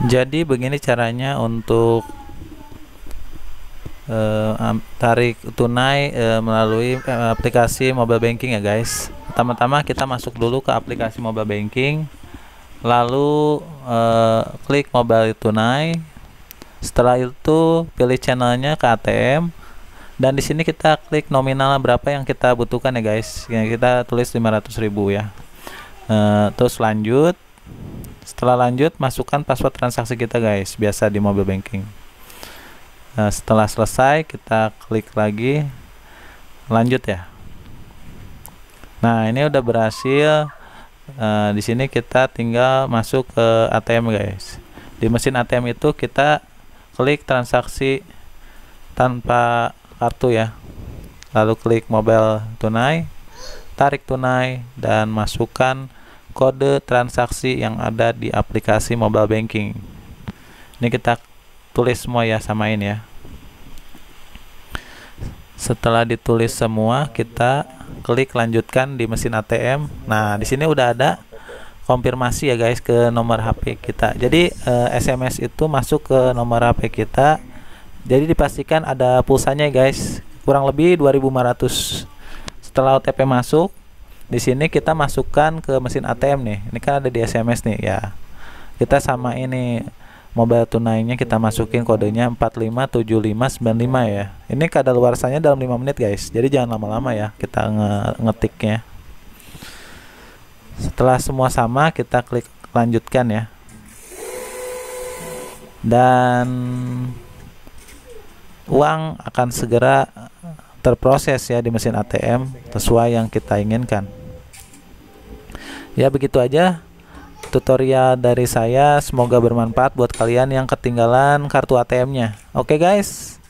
jadi begini caranya untuk uh, tarik tunai uh, melalui eh, aplikasi mobile banking ya guys pertama-tama kita masuk dulu ke aplikasi mobile banking lalu uh, klik mobile tunai setelah itu pilih channelnya ke ATM dan di sini kita klik nominal berapa yang kita butuhkan ya guys yang kita tulis 500.000 ya uh, terus lanjut setelah lanjut masukkan password transaksi kita guys biasa di mobile banking nah, setelah selesai kita klik lagi lanjut ya nah ini udah berhasil uh, di sini kita tinggal masuk ke ATM guys di mesin ATM itu kita klik transaksi tanpa kartu ya lalu klik mobile tunai tarik tunai dan masukkan kode transaksi yang ada di aplikasi mobile banking. Ini kita tulis semua ya, samain ya. Setelah ditulis semua, kita klik lanjutkan di mesin ATM. Nah, di sini udah ada konfirmasi ya guys ke nomor HP kita. Jadi SMS eh, itu masuk ke nomor HP kita. Jadi dipastikan ada pulsanya guys, kurang lebih 2500. Setelah OTP masuk, di sini kita masukkan ke mesin ATM nih ini kan ada di SMS nih ya kita sama ini mobile tunainya kita masukin kodenya 457595 ya ini kadar kadaluarsanya dalam 5 menit guys jadi jangan lama-lama ya kita nge ngetiknya setelah semua sama kita klik lanjutkan ya dan uang akan segera terproses ya di mesin ATM sesuai yang kita inginkan Ya begitu aja tutorial dari saya. Semoga bermanfaat buat kalian yang ketinggalan kartu ATM-nya. Oke okay guys.